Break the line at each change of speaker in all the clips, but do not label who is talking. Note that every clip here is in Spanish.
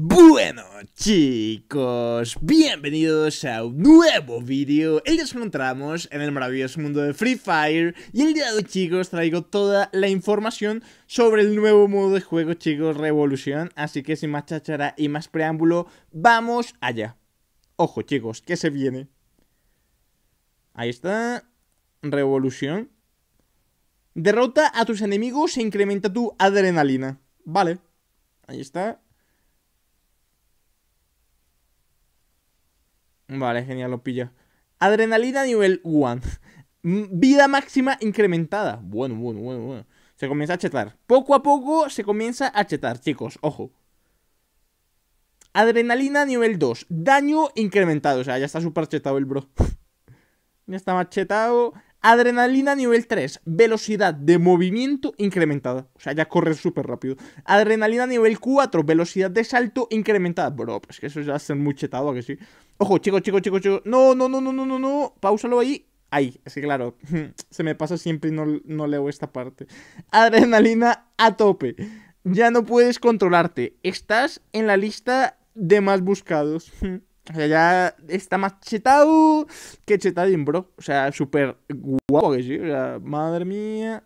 Bueno chicos, bienvenidos a un nuevo vídeo El nos encontramos en el maravilloso mundo de Free Fire Y el día de hoy chicos traigo toda la información sobre el nuevo modo de juego chicos Revolución Así que sin más chachara y más preámbulo, vamos allá Ojo chicos, que se viene Ahí está, Revolución Derrota a tus enemigos e incrementa tu adrenalina Vale, ahí está Vale, genial, lo pillo. Adrenalina nivel 1. Mm, vida máxima incrementada. Bueno, bueno, bueno, bueno. Se comienza a chetar. Poco a poco se comienza a chetar, chicos. Ojo. Adrenalina nivel 2. Daño incrementado. O sea, ya está súper chetado el bro. ya está más chetado. Adrenalina nivel 3, velocidad de movimiento incrementada. O sea, ya correr súper rápido. Adrenalina nivel 4, velocidad de salto incrementada. Bro, pues que eso ya es muy chetado, ¿a que sí? Ojo, chicos, chicos, chicos, chicos. No, no, no, no, no, no, no. Páusalo ahí. Ahí, así claro, se me pasa siempre y no, no leo esta parte. Adrenalina a tope. Ya no puedes controlarte. Estás en la lista de más buscados. O sea, ya está más chetado que chetadín, bro. O sea, súper guapo que sí. O sea, madre mía.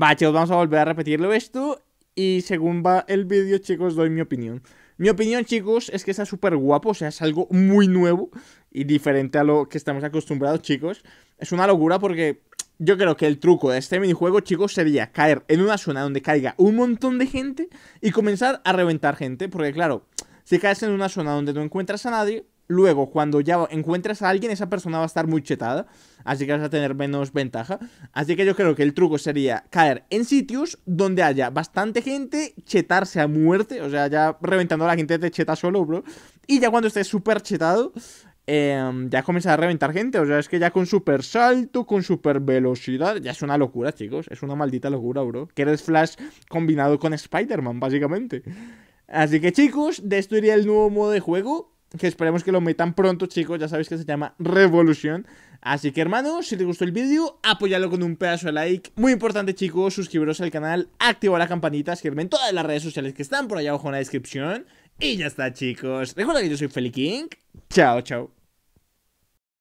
Va, chicos, vamos a volver a repetirlo esto. Y según va el vídeo, chicos, doy mi opinión. Mi opinión, chicos, es que está súper guapo. O sea, es algo muy nuevo y diferente a lo que estamos acostumbrados, chicos. Es una locura porque yo creo que el truco de este minijuego, chicos, sería caer en una zona donde caiga un montón de gente y comenzar a reventar gente. Porque, claro si caes en una zona donde no encuentras a nadie, luego cuando ya encuentras a alguien, esa persona va a estar muy chetada, así que vas a tener menos ventaja. Así que yo creo que el truco sería caer en sitios donde haya bastante gente, chetarse a muerte, o sea, ya reventando a la gente te cheta solo, bro. Y ya cuando estés súper chetado, em, ya comienzas a reventar gente. O sea, es que ya con super salto, con super velocidad, ya es una locura, chicos. Es una maldita locura, bro. Que eres Flash combinado con Spider-Man, básicamente. Así que chicos, de esto iría el nuevo modo de juego, que esperemos que lo metan pronto chicos, ya sabéis que se llama Revolución. Así que hermanos, si te gustó el vídeo, apóyalo con un pedazo de like. Muy importante chicos, suscribiros al canal, Activa la campanita, escribirme en todas las redes sociales que están por allá abajo en la descripción. Y ya está chicos, recuerda que yo soy Feli King. Chao, chao.